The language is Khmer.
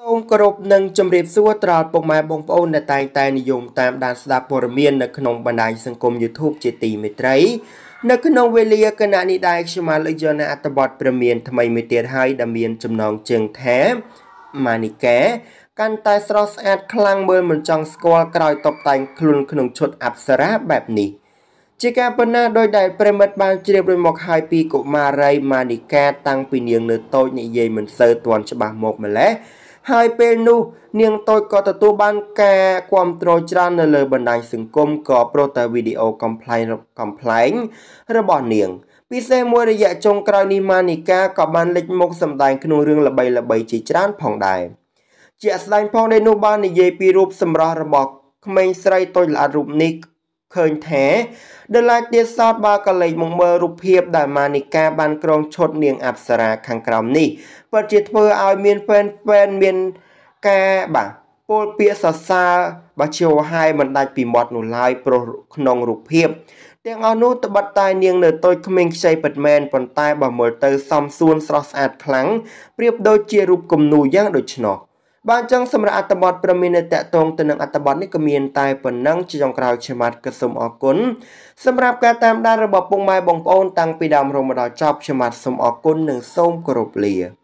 សូមគោរពនិងជម្រាបសួរត្រល់ពុកម៉ែបងប្អូនដែលតែងតែនិយមតាម ដានស្ដាប់ព័ត៌មាននៅក្នុងបណ្ដាញសង្គម YouTube ជាទីមេត្រីនៅក្នុងវេលាគណៈនេះដែរខ្ញុំបានលើកយកនៅអត្ថបទព្រមានថ្មីមួយទៀតហើយដែលមានចំណងជើងថាម៉ានីកាកាន់តែស្រស់ស្អាតខ្លាំងមើលមិនចង់ស្គាល់ក្រោយតបតែងខ្លួនក្នុងឈុត អប្សរាបែបនេះជាការប៉ុណ្ណាដោយដែលប្រិមិត្តបានជ្រាបរួចមក ហើយពីកុមារីម៉ានីកាតាំងពីនាងនៅតូចនិយាយមិនសូវទាន់ច្បាស់មកម្លេះហើយពេលនោះ នាងតូចក៏ទទួលបាន ការគាំទ្រច្រើននៅលើបណ្ដាញសង្គមក៏ប្រុសតែវីដេអូកំ pl ែងកំ pl ែងរបស់នាង ពិសេសមួយរយៈចុងក្រោយនេះម៉ានីកាក៏បានលេចមុខសម្ដែងក្នុងរឿងល្បីល្បីជាច្រើនផងដែរជាស្ដែងផងដែរនោះបាននិយាយពីរូបសម្រស់របស់ក្មេងស្រីតូចល្អិតរូបនេះឃើញថាដលាយទៀតសោតបើកលេចមកមើលរូបភាព ដែលម៉ានីកាបានក្រងឈុតនាងអប្សរាខាងក្រោមនេះពិតជាធ្វើឲ្យមានហ្វេនហ្វេនមានការ បាទពលពាកសរសើរបាជោហើយមិនដាច់ពីមាត់នោះឡើយព្រោះក្នុងរូបភាពទាំងអស់នោះត្បិតតែនាងនៅតូចក្មេងខ្ចីពិតមែនប៉ុន្តែបើមើលទៅសំសួនស្រស់ស្អាតខ្លាំងប្រៀបដូចជារូបគំនូរយ៉ាងដូច្នោះ។បានចឹងសម្រាប់អត្ថបទប្រមាននៅតកតងទៅនឹងអត្ថបទនេះក៏មានតែប៉ុណ្ណឹងជាចុងក្រោយខ្ញុំបាទក៏សូមអរគុណសម្រាប់ការតាមដានរបស់ពុកម៉ែបងប្អូនតាំងពីដើមរហូតមកដល់ចប់ខ្ញុំបាទសូមអរគុណនិងសូមគោរពលា